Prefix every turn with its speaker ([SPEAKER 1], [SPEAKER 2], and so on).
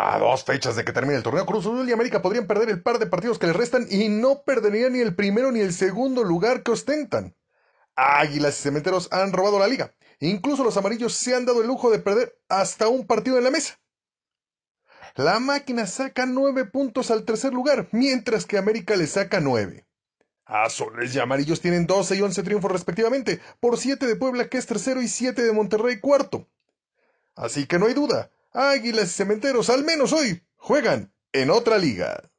[SPEAKER 1] A dos fechas de que termine el torneo, Cruz Azul y América podrían perder el par de partidos que les restan y no perderían ni el primero ni el segundo lugar que ostentan. Águilas y Cementeros han robado la liga. Incluso los amarillos se han dado el lujo de perder hasta un partido en la mesa. La máquina saca nueve puntos al tercer lugar, mientras que América le saca nueve. Azules y amarillos tienen 12 y 11 triunfos respectivamente, por siete de Puebla que es tercero y siete de Monterrey cuarto. Así que no hay duda, Águilas y Cementeros al menos hoy juegan en otra liga.